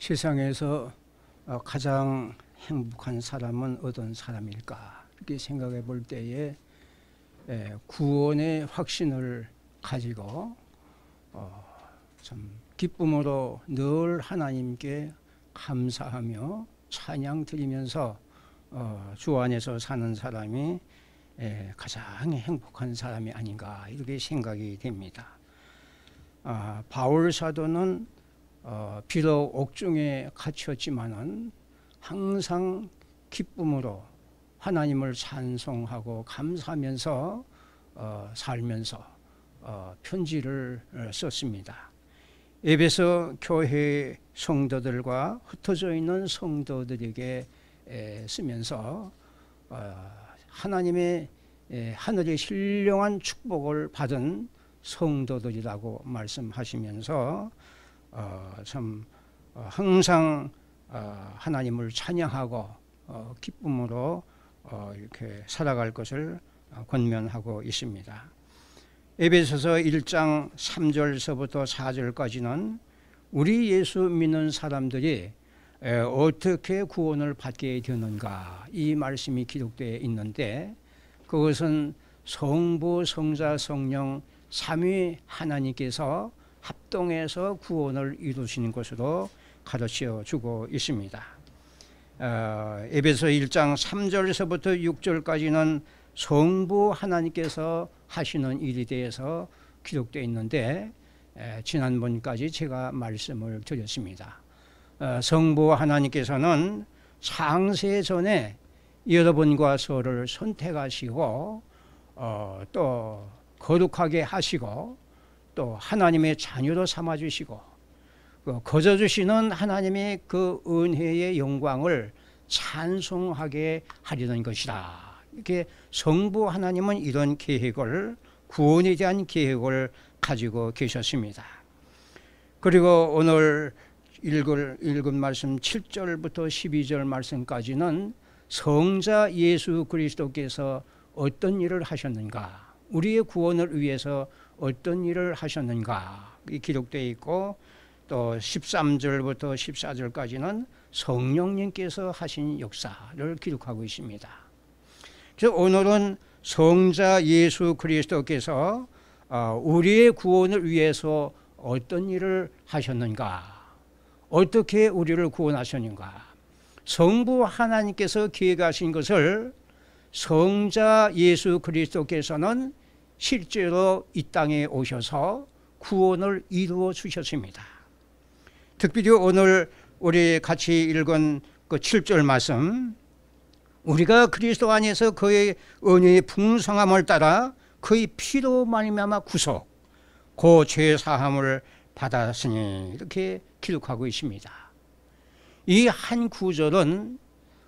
세상에서 어, 가장 행복한 사람은 어떤 사람일까 이렇게 생각해 볼 때에 예, 구원의 확신을 가지고 어, 참 기쁨으로 늘 하나님께 감사하며 찬양 드리면서 어, 주 안에서 사는 사람이 예, 가장 행복한 사람이 아닌가 이렇게 생각이 됩니다. 아, 바울 사도는 어, 비록 옥중에 갇혔지만은 항상 기쁨으로 하나님을 찬송하고 감사하면서 어, 살면서 어, 편지를 어, 썼습니다. 에베소 교회 성도들과 흩어져 있는 성도들에게 에, 쓰면서 어, 하나님의 에, 하늘의 신령한 축복을 받은 성도들이라고 말씀하시면서 어, 참 어, 항상 어, 하나님을 찬양하고 기쁨으로 이렇게 살아갈 것을 권면하고 있습니다. 에베소서 1장 3절서부터 4절까지는 우리 예수 믿는 사람들이 어떻게 구원을 받게 되는가 이 말씀이 기록되어 있는데 그것은 성부, 성자, 성령 삼위 하나님께서 합동해서 구원을 이루시는 것으로 가르쳐 주고 있습니다. 어, 에베소 1장 3절에서부터 6절까지는 성부 하나님께서 하시는 일에 대해서 기록되어 있는데 에, 지난번까지 제가 말씀을 드렸습니다. 어, 성부 하나님께서는 상세 전에 여러분과 저를 선택하시고 어, 또 거룩하게 하시고 또 하나님의 자녀로 삼아 주시고 그 거저 주시는 하나님의 그 은혜의 영광을 찬송하게 하려는 것이다. 이렇게 성부 하나님은 이런 계획을 구원에 대한 계획을 가지고 계셨습니다. 그리고 오늘 읽을, 읽은 말씀 7절부터 12절 말씀까지는 성자 예수 그리스도께서 어떤 일을 하셨는가 우리의 구원을 위해서 어떤 일을 하셨는가 기록되어 있고 또 13절부터 14절까지는 성령님께서 하신 역사를 기록하고 있습니다. 그래서 오늘은 성자 예수 그리스도께서 어, 우리의 구원을 위해서 어떤 일을 하셨는가 어떻게 우리를 구원하셨는가 성부 하나님께서 계획하신 것을 성자 예수 그리스도께서는 실제로 이 땅에 오셔서 구원을 이루어 주셨습니다. 특별히 오늘 우리 같이 읽은 그 7절 말씀 우리가 그리스도 안에서 그의 은혜의 풍성함을 따라 그의 피로 말미암아 구속 고 죄사함을 받았으니 이렇게 기록하고 있습니다. 이 한 구절은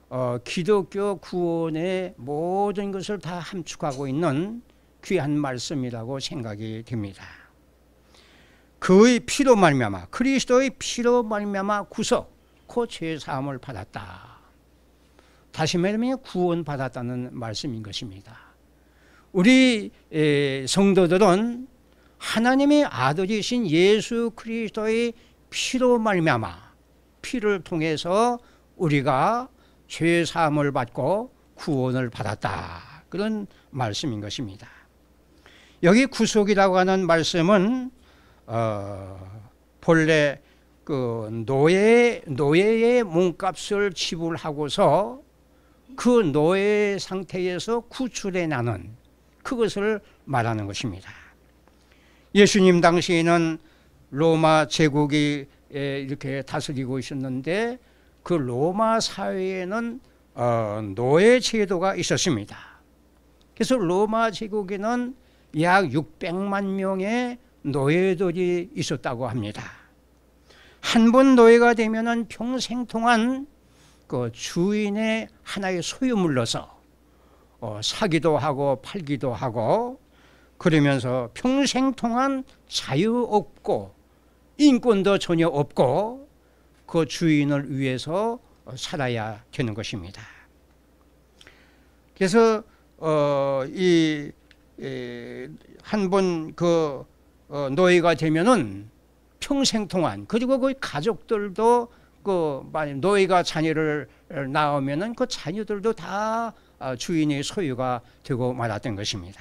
어, 기독교 구원의 모든 것을 다 함축하고 있는 귀한 말씀이라고 생각이 됩니다. 그의 피로 말미암아 그리스도의 피로 말미암아 구속 곧 그 죄사함을 받았다. 다시 말하면 구원 받았다는 말씀인 것입니다. 우리 성도들은 하나님의 아들이신 예수 그리스도의 피로 말미암아 피를 통해서 우리가 죄 사함을 받고 구원을 받았다. 그런 말씀인 것입니다. 여기 구속이라고 하는 말씀은 어, 본래 그 노예 노예의 몸값을 지불하고서 그 노예 상태에서 구출해 나는 그것을 말하는 것입니다. 예수님 당시에는 로마 제국이 이렇게 다스리고 있었는데 그 로마 사회에는 어, 노예 제도가 있었습니다. 그래서 로마 제국에는 약 600만 명의 노예들이 있었다고 합니다. 한 번 노예가 되면은 평생 동안 그 주인의 하나의 소유물로서 어, 사기도 하고 팔기도 하고 그러면서 평생 동안 자유 없고 인권도 전혀 없고 그 주인을 위해서 어, 살아야 되는 것입니다. 그래서 어, 이 한번그 어, 노예가 되면은 평생 동안 그리고 그 가족들도 그 만약 노예가 자녀를 낳으면은 그 자녀들도 다 아, 주인의 소유가 되고 말았던 것입니다.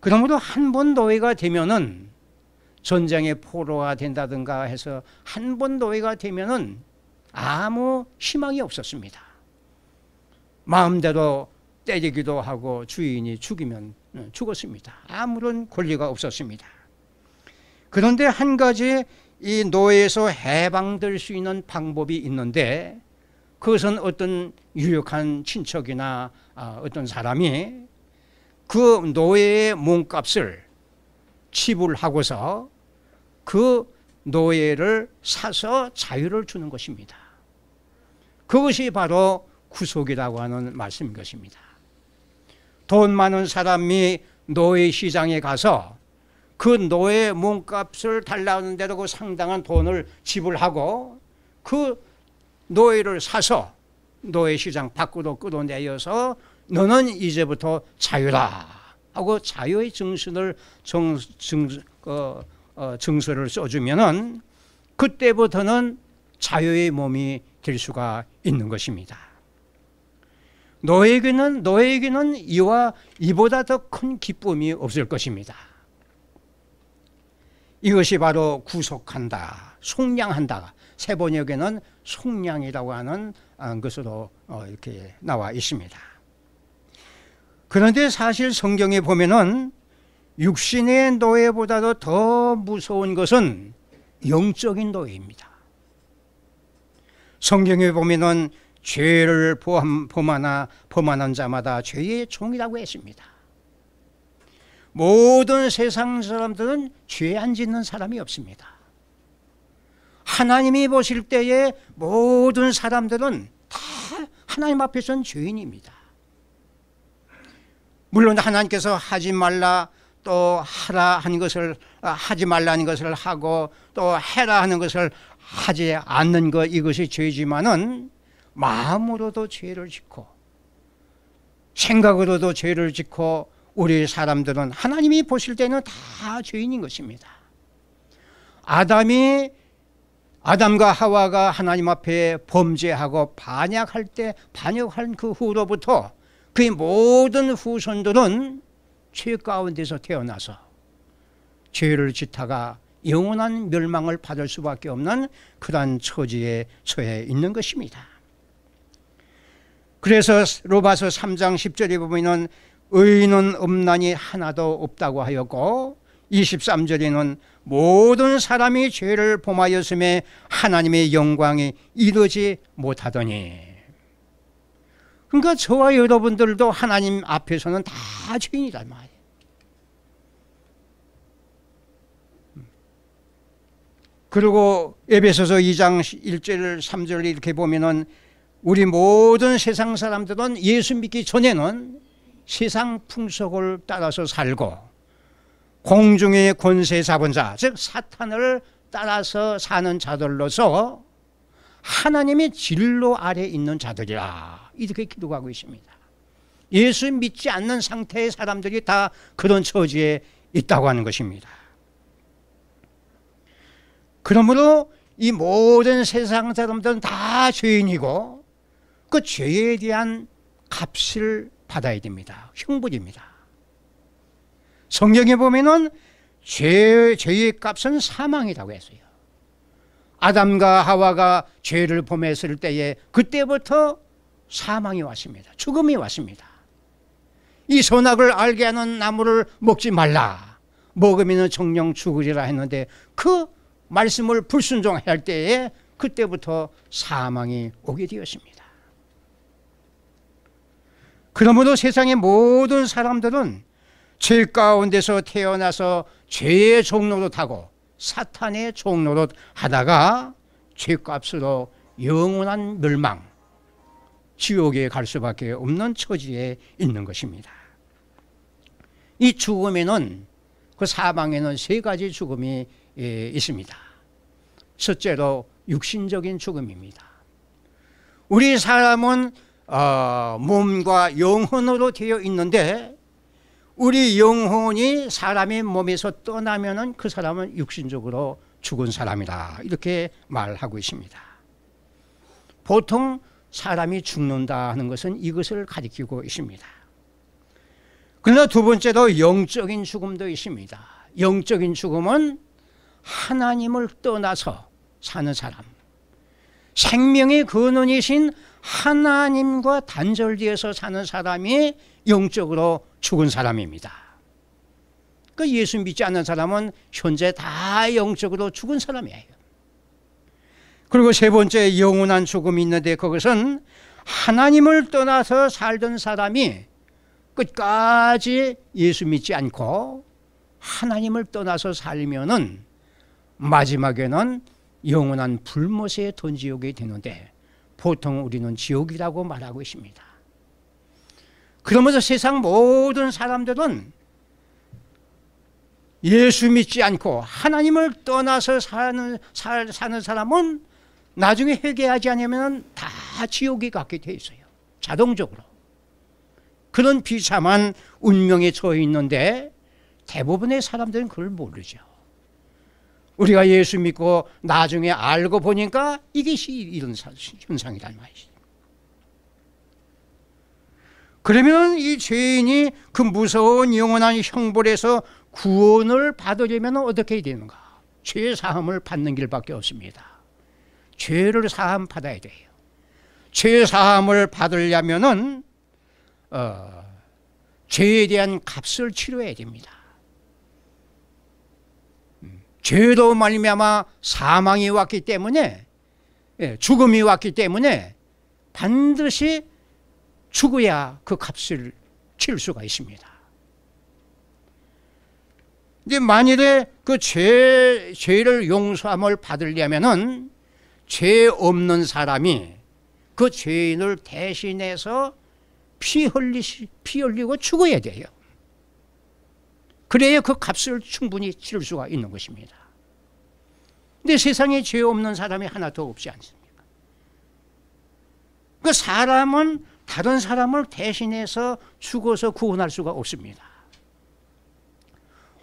그러므로 한 번 노예가 되면은 전쟁의 포로가 된다든가 해서 한 번 노예가 되면은 아무 희망이 없었습니다. 마음대로 때리기도 하고 주인이 죽이면 어, 죽었습니다. 아무런 권리가 없었습니다. 그런데 한 가지 이 노예에서 해방될 수 있는 방법이 있는데 그것은 어떤 유력한 친척이나 아, 어떤 사람이 그 노예의 몸값을 지불하고서 그 노예를 사서 자유를 주는 것입니다. 그것이 바로 구속이라고 하는 말씀인 것입니다. 돈 많은 사람이 노예 시장에 가서 그 노예 몸값을 달라는데도 그 상당한 돈을 지불하고 그 노예를 사서 노예 시장 밖으로 끌어내어서 너는 이제부터 자유다 하고 자유의 증신을 정, 증, 어, 어, 증서를 써주면은 그때부터는 자유의 몸이 될 수가 있는 것입니다. 너에게는 너에게는 이와 이보다 더 큰 기쁨이 없을 것입니다. 이것이 바로 구속한다, 속량한다. 세 번역에는 속량이라고 하는 어, 것으로 어, 이렇게 나와 있습니다. 그런데 사실 성경에 보면은 육신의 노예보다도 더 무서운 것은 영적인 노예입니다. 성경에 보면은 죄를 범하나 범하 포만한 자마다 죄의 종이라고 했습니다. 모든 세상 사람들은 죄 안 짓는 사람이 없습니다. 하나님이 보실 때에 모든 사람들은 다 하나님 앞에선 죄인입니다. 물론 하나님께서 하지 말라 또 하라 하는 것을 아, 하지 말라는 것을 하고 또 해라 하는 것을 하지 않는 것 이것이 죄지만은 마음으로도 죄를 짓고 생각으로도 죄를 짓고 우리 사람들은 하나님이 보실 때는 다 죄인인 것입니다. 아담이 아담과 하와가 하나님 앞에 범죄하고 반역할 때 반역한 그 후로부터 그의 모든 후손들은 죄 가운데서 태어나서 죄를 짓다가 영원한 멸망을 받을 수밖에 없는 그러한 처지에 처해 있는 것입니다. 그래서 로마서 3장 10절에 보면 의인은 음란이 하나도 없다고 하였고 23절에는 모든 사람이 죄를 범하였음에 하나님의 영광이 이르지 못하더니 그러니까 저와 여러분들도 하나님 앞에서는 다 죄인이다 말이에요 그리고 에베소서 2장 1절 3절 이렇게 보면은 우리 모든 세상 사람들은 예수 믿기 전에는 세상 풍속을 따라서 살고 공중의 권세 잡은 자, 즉 사탄을 따라서 사는 자들로서 하나님의 진로 아래 있는 자들이라 이렇게 기도하고 있습니다. 예수 믿지 않는 상태의 사람들이 다 그런 처지에 있다고 하는 것입니다. 그러므로 이 모든 세상 사람들은 다 죄인이고 그 죄에 대한 값을 받아야 됩니다. 형벌입니다. 성경에 보면은 죄, 죄의 값은 사망이라고 했어요. 아담과 하와가 죄를 범했을 때에 그때부터 사망이 왔습니다. 죽음이 왔습니다. 이 선악을 알게 하는 나무를 먹지 말라. 먹으면 정령 죽으리라 했는데 그 말씀을 불순종할 때에 그때부터 사망이 오게 되었습니다. 그러므로 세상의 모든 사람들은 죄 가운데서 태어나서 죄의 종로로 타고 사탄의 종로로 하다가 죄값으로 영원한 멸망 지옥에 갈 수밖에 없는 처지에 있는 것입니다 이 죽음에는 그 사망에는 세 가지 죽음이 예, 있습니다 첫째로 육신적인 죽음입니다 우리 사람은 어, 몸과 영혼으로 되어 있는데 우리 영혼이 사람의 몸에서 떠나면 그 사람은 육신적으로 죽은 사람이다 이렇게 말하고 있습니다 보통 사람이 죽는다 하는 것은 이것을 가리키고 있습니다 그러나 두 번째로 영적인 죽음도 있습니다 영적인 죽음은 하나님을 떠나서 사는 사람 생명의 근원이신 하나님과 단절되어서 사는 사람이 영적으로 죽은 사람입니다. 그 예수 믿지 않는 사람은 현재 다 영적으로 죽은 사람이에요. 그리고 세 번째 영원한 죽음이 있는데 그것은 하나님을 떠나서 살던 사람이 끝까지 예수 믿지 않고 하나님을 떠나서 살면은 마지막에는 영원한 불못에 던지게 되는데 보통 우리는 지옥이라고 말하고 있습니다. 그러면서 세상 모든 사람들은 예수 믿지 않고 하나님을 떠나서 사는, 살, 사는 사람은 나중에 회개하지 않으면 다 지옥에 가게 돼 있어요. 자동적으로. 그런 비참한 운명에 처해 있는데 대부분의 사람들은 그걸 모르죠. 우리가 예수 믿고 나중에 알고 보니까 이게 이런 현상이란 말이죠. 그러면 이 죄인이 그 무서운 영원한 형벌에서 구원을 받으려면 어떻게 되는가? 죄 사함을 받는 길밖에 없습니다. 죄를 사함 받아야 돼요. 죄 사함을 받으려면은 어, 죄에 대한 값을 치러야 됩니다. 죄로 말미암아 사망이 왔기 때문에 예, 죽음이 왔기 때문에 반드시 죽어야 그 값을 칠 수가 있습니다. 근데 만일에 그 죄, 죄를 용서함을 받으려면은 죄 없는 사람이 그 죄인을 대신해서 피 흘리, 피 흘리고 죽어야 돼요. 그래야 그 값을 충분히 치를 수가 있는 것입니다. 근데 세상에 죄 없는 사람이 하나도 없지 않습니까? 그 사람은 다른 사람을 대신해서 죽어서 구원할 수가 없습니다.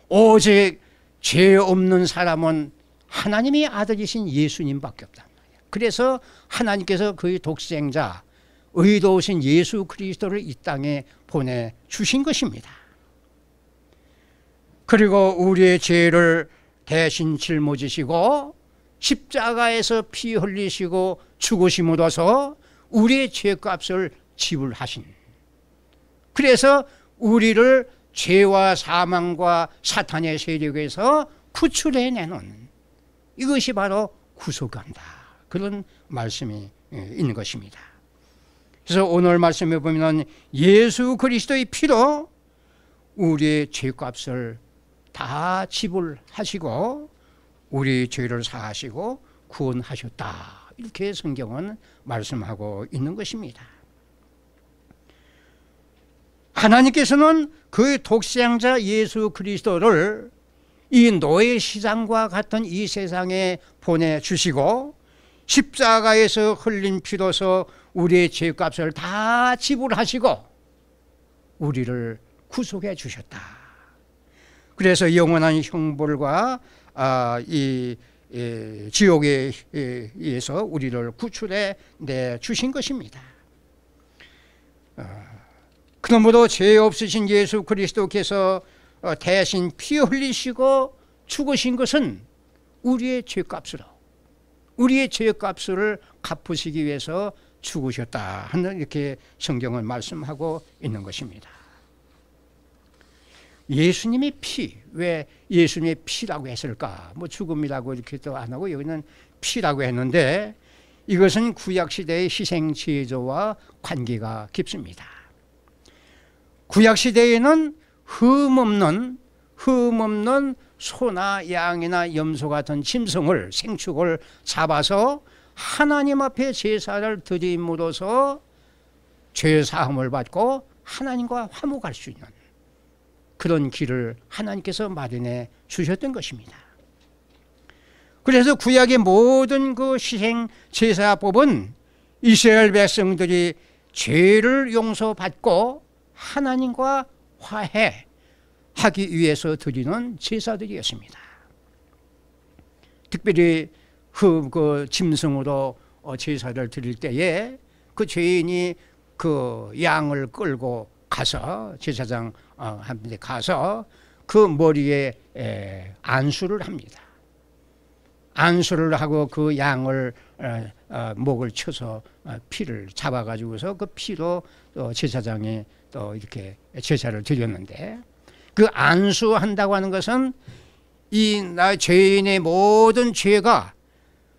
오직 죄 없는 사람은 하나님의 아들이신 예수님밖에 없다. 그래서 하나님께서 그의 독생자 의도우신 예수 그리스도를 이 땅에 보내 주신 것입니다. 그리고 우리의 죄를 대신 짊어지시고 십자가에서 피 흘리시고 죽으심 으로서 우리의 죄값을 지불하신 그래서 우리를 죄와 사망과 사탄의 세력에서 구출해내는 이것이 바로 구속한다 그런 말씀이 예, 있는 것입니다 그래서 오늘 말씀해 보면 예수 그리스도의 피로 우리의 죄값을 다 지불하시고 우리 죄를 사하시고 구원하셨다. 이렇게 성경은 말씀하고 있는 것입니다. 하나님께서는 그 독생자 예수 그리스도를 이 노예 시장과 같은 이 세상에 보내주시고 십자가에서 흘린 피로서 우리의 죄값을 다 지불하시고 우리를 구속해 주셨다. 그래서 영원한 형벌과 아, 이, 이 지옥에 의해서 우리를 구출해 내 주신 것입니다. 아, 그놈보다 죄 없으신 예수 그리스도께서 어, 대신 피 흘리시고 죽으신 것은 우리의 죄값으로 우리의 죄값을 갚으시기 위해서 죽으셨다 하는 이렇게 성경은 말씀하고 있는 것입니다. 예수님의 피, 왜 예수님의 피라고 했을까? 뭐 죽음이라고 이렇게 또안 하고 여기는 피라고 했는데 이것은 구약시대의 희생제조와 관계가 깊습니다. 구약시대에는 흠없는, 흠없는 소나 양이나 염소 같은 짐승을, 생축을 잡아서 하나님 앞에 제사를 드림으로써 죄사함을 받고 하나님과 화목할 수 있는 그런 길을 하나님께서 마련해 주셨던 것입니다. 그래서 구약의 모든 그 시행 제사법은 이스라엘 백성들이 죄를 용서받고 하나님과 화해하기 위해서 드리는 제사들이었습니다. 특별히 그, 그 짐승으로 어, 제사를 드릴 때에 그 죄인이 그 양을 끌고 가서 제사장 어, 한데 가서 그 머리에 에, 안수를 합니다. 안수를 하고 그 양을 어, 어, 목을 쳐서 어, 피를 잡아가지고서 그 피로 또 제사장이 또 이렇게 제사를 드렸는데 그 안수한다고 하는 것은 이나 죄인의 모든 죄가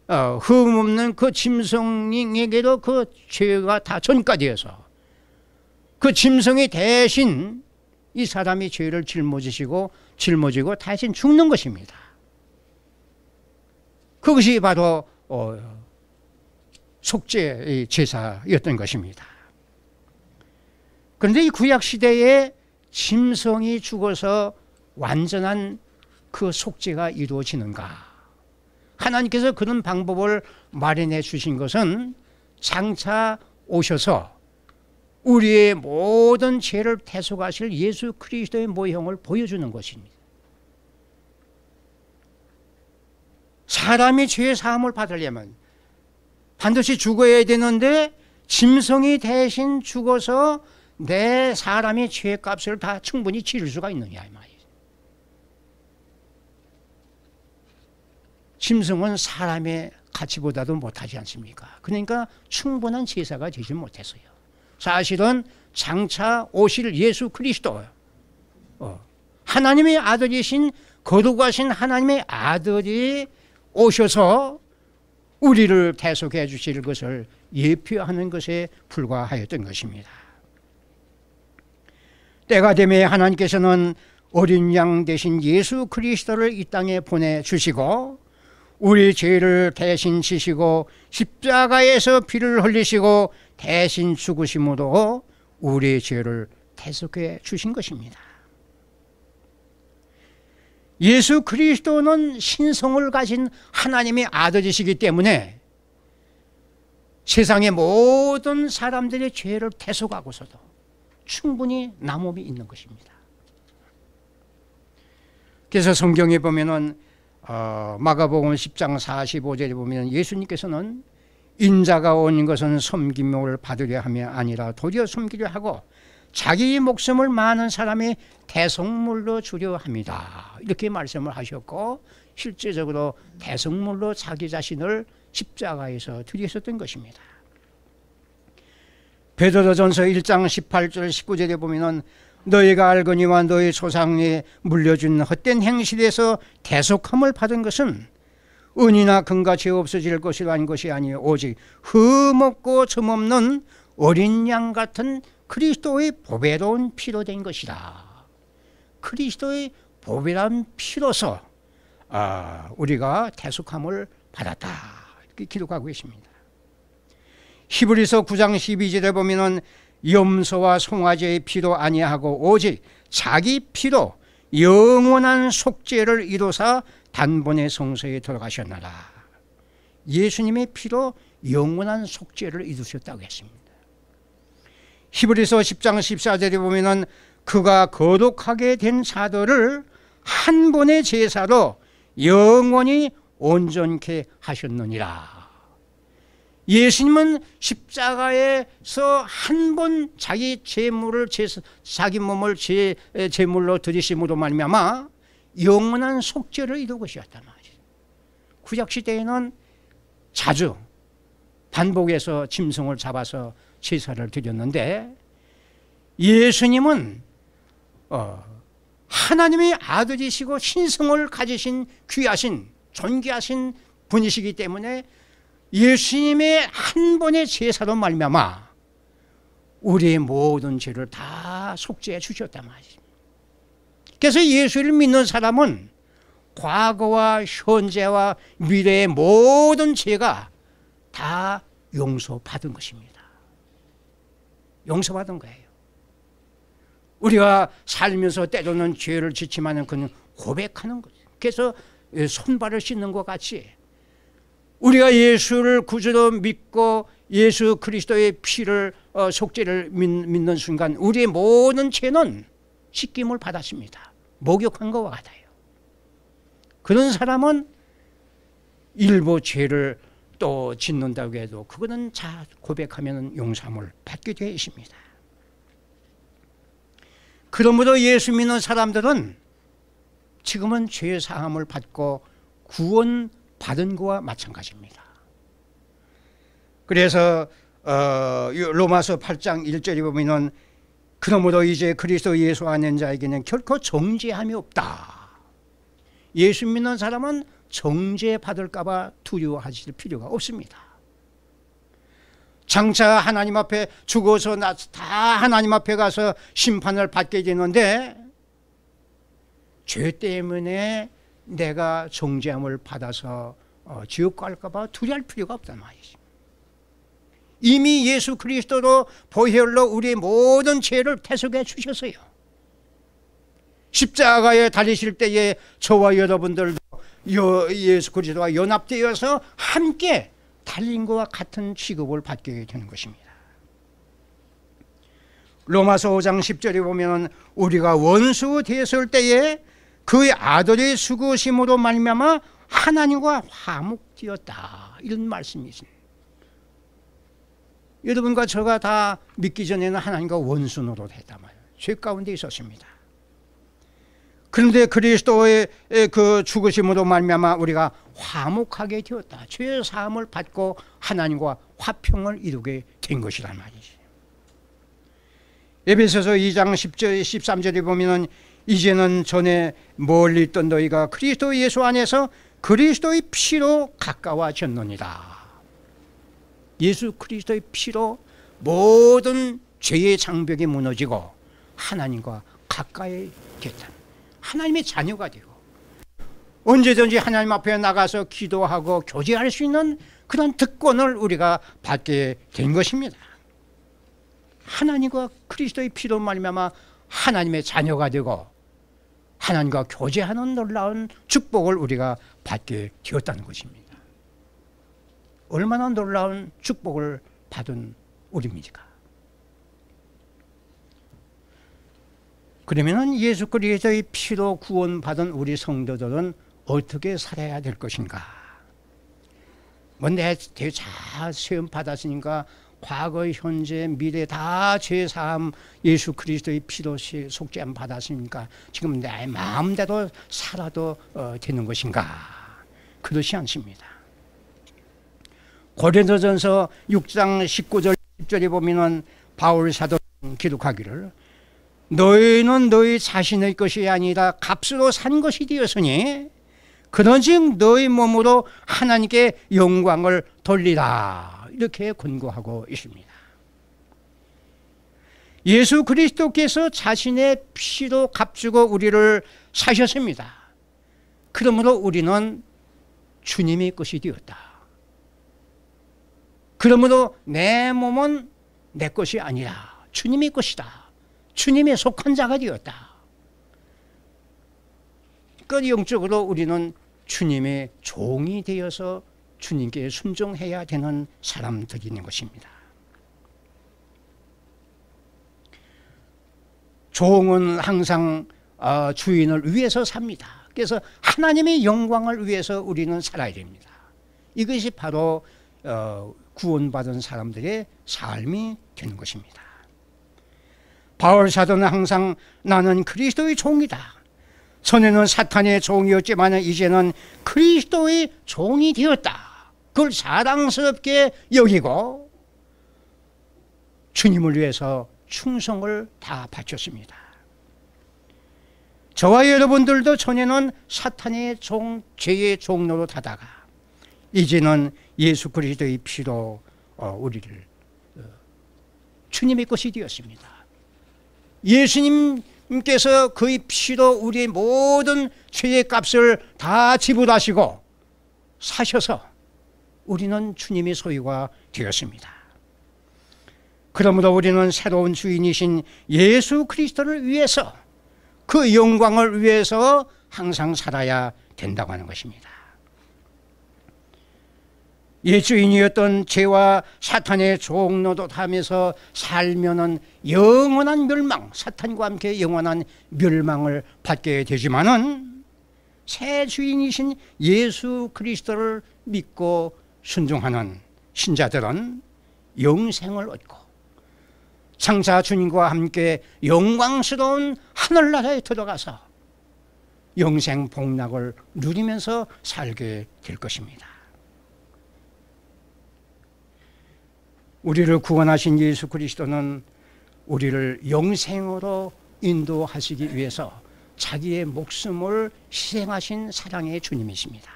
어, 흠없는 그 짐승에게도 그 죄가 다 전까지 해서 그 짐승이 대신 이 사람이 죄를 짊어지시고 짊어지고 대신 죽는 것입니다. 그것이 바로 어, 속죄의 제사였던 것입니다. 그런데 이 구약 시대에 짐승이 죽어서 완전한 그 속죄가 이루어지는가? 하나님께서 그런 방법을 마련해 주신 것은 장차 오셔서 우리의 모든 죄를 대속하실 예수 그리스도의 모형을 보여주는 것입니다. 사람이 죄 사함을 받으려면 반드시 죽어야 되는데 짐승이 대신 죽어서 내 사람의 죄값을 다 충분히 치를 수가 있느냐 이말이에 짐승은 사람의 가치보다도 못하지 않습니까? 그러니까 충분한 제사가 되질 못했어요. 사실은 장차 오실 예수 그리스도 어, 하나님의 아들이신 거룩하신 하나님의 아들이 오셔서 우리를 대속해 주실 것을 예표하는 것에 불과하였던 것입니다 때가 되매 하나님께서는 어린 양 대신 예수 그리스도를 이 땅에 보내주시고 우리 죄를 대신 지시고 십자가에서 피를 흘리시고 대신 죽으심으로 우리의 죄를 대속해 주신 것입니다. 예수 그리스도는 신성을 가진 하나님의 아들이시기 때문에 세상의 모든 사람들의 죄를 대속하고서도 충분히 남음이 있는 것입니다. 그래서 성경에 보면은 어, 마가복음 10장 45절에 보면 예수님께서는 인자가 온 것은 섬김을 받으려 함이 아니라 도리어 섬기려 하고 자기 목숨을 많은 사람이 대성물로 주려 합니다. 이렇게 말씀을 하셨고 실제적으로 대성물로 자기 자신을 십자가에서 드리셨던 것입니다. 베드로전서 1장 18절 19절에 보면은 너희가 알거니와 너희 조상에 물려준 헛된 행실에서 대속함을 받은 것은 은이나 금같이 없어질 것이 아닌 것이 아니요 오직 흠없고 점없는 어린 양 같은 그리스도의 보배로운 피로 된 것이다 그리스도의 보배란 피로서 아, 우리가 대숙함을 받았다 이렇게 기록하고 있습니다 히브리서 9장 12절에 보면은 염소와 송아지의 피로 아니하고 오직 자기 피로 영원한 속죄를 이루사 단번에 성소에 돌아가셨나라 예수님의 피로 영원한 속죄를 이루셨다고 했습니다 히브리서 10장 14절에 보면 은 그가 거룩하게 된 사도를 한 번의 제사로 영원히 온전케 하셨느니라 예수님은 십자가에서 한 번 자기 제물을 자기 몸을 제, 제물로 드리심으로 말미암아 영원한 속죄를 이룰 것이었단 말이죠. 구약시대에는 자주 반복해서 짐승을 잡아서 제사를 드렸는데 예수님은 어, 하나님의 아들이시고 신성을 가지신 귀하신 존귀하신 분이시기 때문에 예수님의 한 번의 제사로 말미암아 우리의 모든 죄를 다 속죄해 주셨단 말입니다. 그래서 예수를 믿는 사람은 과거와 현재와 미래의 모든 죄가 다 용서받은 것입니다. 용서받은 거예요. 우리가 살면서 때로는 죄를 짓지만 그는 고백하는 거죠. 그래서 손발을 씻는 것 같이 우리가 예수를 구주로 믿고 예수 그리스도의 피를 어, 속죄를 믿는 순간 우리의 모든 죄는 씻김을 받았습니다. 목욕한 것과 같아요. 그런 사람은 일부 죄를 또 짓는다고 해도 그거는 잘 고백하면 용서함을 받게 되어 있습니다. 그러므로 예수 믿는 사람들은 지금은 죄의 사함을 받고 구원 받은 거와 마찬가지입니다. 그래서 어, 로마서 8장 1절에 보면은 그러므로 이제 그리스도 예수 아는 자에게는 결코 정죄함이 없다. 예수 믿는 사람은 정죄받을까 봐 두려워하실 필요가 없습니다. 장차 하나님 앞에 죽어서 다 하나님 앞에 가서 심판을 받게 되는데 죄 때문에 내가 정죄함을 받아서 어, 지옥 갈까 봐 두려할 필요가 없단 말이죠. 이미 예수 그리스도로 보혈로 우리의 모든 죄를 태속해 주셨어요. 십자가에 달리실 때에 저와 여러분들도 예수 그리스도와 연합되어서 함께 달린 것과 같은 취급을 받게 되는 것입니다. 로마서 5장 10절에 보면 우리가 원수 되었을 때에 그의 아들의 수고심으로 말미암아 하나님과 화목되었다 이런 말씀이 있습니다. 여러분과 저가 다 믿기 전에는 하나님과 원수노로 했단 말이에요. 죄 가운데 있었습니다. 그런데 그리스도의 그 죽으심으로 말미암아 우리가 화목하게 되었다. 죄 사함을 받고 하나님과 화평을 이루게 된 것이란 말이지. 에베소서 2장 10절 13절에 보면은 이제는 전에 멀리 있던 너희가 그리스도 예수 안에서 그리스도의 피로 가까워졌느니라. 예수 그리스도의 피로 모든 죄의 장벽이 무너지고 하나님과 가까이 됐다. 하나님의 자녀가 되고 언제든지 하나님 앞에 나가서 기도하고 교제할 수 있는 그런 특권을 우리가 받게 된 것입니다. 하나님과 그리스도의 피로 말미암아 하나님의 자녀가 되고 하나님과 교제하는 놀라운 축복을 우리가 받게 되었다는 것입니다. 얼마나 놀라운 축복을 받은 우리입니까? 그러면 예수 그리스도의 피로 구원받은 우리 성도들은 어떻게 살아야 될 것인가? 뭔데 대잘 시험 받았으니까 과거, 현재, 미래 다 죄사함 예수 그리스도의 피로 속죄함 받았으니까 지금 내 마음대로 살아도 어, 되는 것인가? 그렇지 않습니다. 고린도전서 6장 19절 10절에 보면 바울 사도 기록하기를 너희는 너희 자신의 것이 아니라 값으로 산 것이 되었으니 그런즉 너희 몸으로 하나님께 영광을 돌리라 이렇게 권고하고 있습니다. 예수 그리스도께서 자신의 피로 값주고 우리를 사셨습니다. 그러므로 우리는 주님의 것이 되었다. 그러므로 내 몸은 내 것이 아니라 주님의 것이다. 주님의 속한 자가 되었다. 그 영적으로 우리는 주님의 종이 되어서 주님께 순종해야 되는 사람들인 것입니다. 종은 항상 어, 주인을 위해서 삽니다. 그래서 하나님의 영광을 위해서 우리는 살아야 됩니다. 이것이 바로 어, 구원받은 사람들의 삶이 되는 것입니다. 바울 사도는 항상 나는 그리스도의 종이다. 전에는 사탄의 종이었지만 이제는 그리스도의 종이 되었다. 그걸 사랑스럽게 여기고 주님을 위해서 충성을 다 바쳤습니다. 저와 여러분들도 전에는 사탄의 종, 죄의 종로로 타다가 이제는 예수 그리스도의 피로 어, 우리를 어, 주님의 것이 되었습니다. 예수님께서 그의 피로 우리의 모든 죄의 값을 다 지불하시고 사셔서 우리는 주님의 소유가 되었습니다. 그러므로 우리는 새로운 주인이신 예수 그리스도를 위해서 그 영광을 위해서 항상 살아야 된다고 하는 것입니다. 예수인이었던 죄와 사탄의 종노릇하면서 살면은 영원한 멸망, 사탄과 함께 영원한 멸망을 받게 되지만은 새 주인이신 예수 그리스도를 믿고 순종하는 신자들은 영생을 얻고 창사 주님과 함께 영광스러운 하늘나라에 들어가서 영생 복락을 누리면서 살게 될 것입니다. 우리를 구원하신 예수 그리스도는 우리를 영생으로 인도하시기 위해서 자기의 목숨을 희생하신 사랑의 주님이십니다.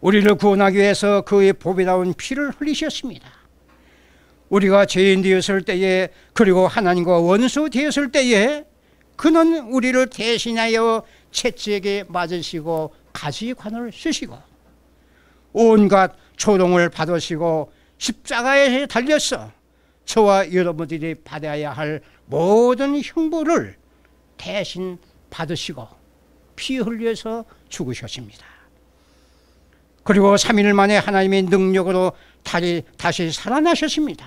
우리를 구원하기 위해서 그의 보배다운 피를 흘리셨습니다. 우리가 죄인 되었을 때에 그리고 하나님과 원수 되었을 때에 그는 우리를 대신하여 채찍에 맞으시고 가지관을 쓰시고 온갖 초동을 받으시고 십자가에 달렸어 저와 여러분들이 받아야 할 모든 형벌을 대신 받으시고 피 흘려서 죽으셨습니다 그리고 3일 만에 하나님의 능력으로 다시, 다시 살아나셨습니다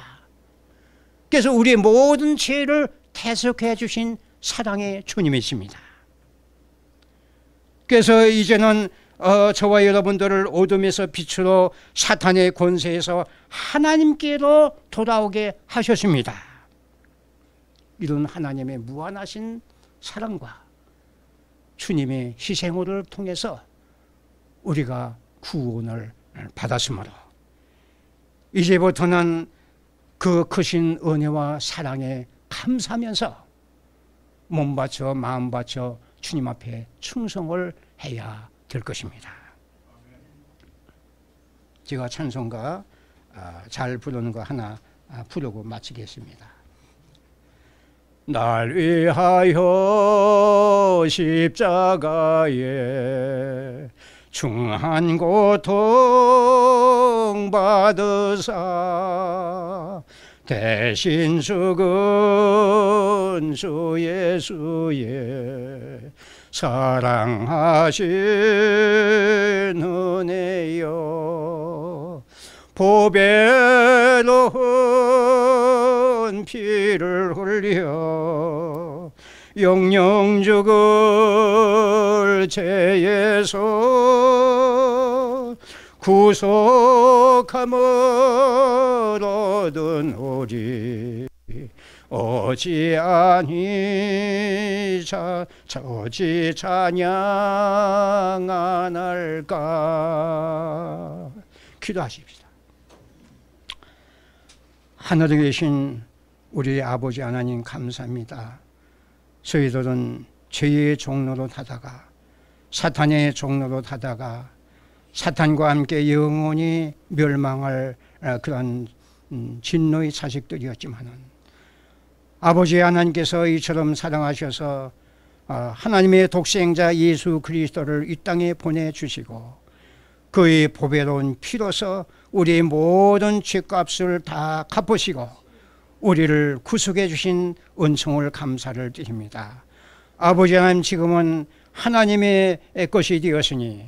그래서 우리의 모든 죄를 대속해 주신 사랑의 주님이십니다 그래서 이제는 어, 저와 여러분들을 어둠에서 빛으로 사탄의 권세에서 하나님께로 돌아오게 하셨습니다. 이런 하나님의 무한하신 사랑과 주님의 희생호를 통해서 우리가 구원을 받았으므로 이제부터는 그 크신 은혜와 사랑에 감사하면서 몸 바쳐 마음 바쳐 주님 앞에 충성을 해야 될 것입니다. 제가 찬송가 아, 잘 부르는 거 하나 아, 부르고 마치겠습니다. 날 위하여 십자가에 중한 고통 받으사 대신 죽은 주 예수의 사랑하시는 애여 보배로운 피를 흘려 영영 죽을 죄에서 구속함을 얻은 우리 오지 아니자 저지 찬양하날까 기도하십시다. 하늘에 계신 우리 아버지 하나님 감사합니다. 저희들은 죄의 종로로 타다가 사탄의 종로로 타다가 사탄과 함께 영원히 멸망할 아, 그런 음, 진노의 자식들이었지만은 아버지 하나님께서 이처럼 사랑하셔서 어, 하나님의 독생자 예수 그리스도를 이 땅에 보내주시고 그의 보배로운 피로서 우리의 모든 죄값을 다 갚으시고 우리를 구속해 주신 은총을 감사를 드립니다 아버지 하나님 지금은 하나님의 것이 되었으니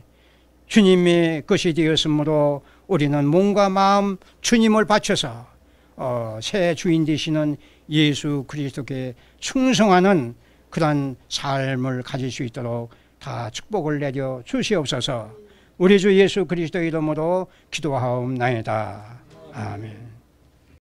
주님의 것이 되었으므로 우리는 몸과 마음 주님을 바쳐서 어, 새 주인 되시는 예수 그리스도께 충성하는 그러한 삶을 가질 수 있도록 다 축복을 내려 주시옵소서 우리 주 예수 그리스도 이름으로 기도하옵나이다. 아멘.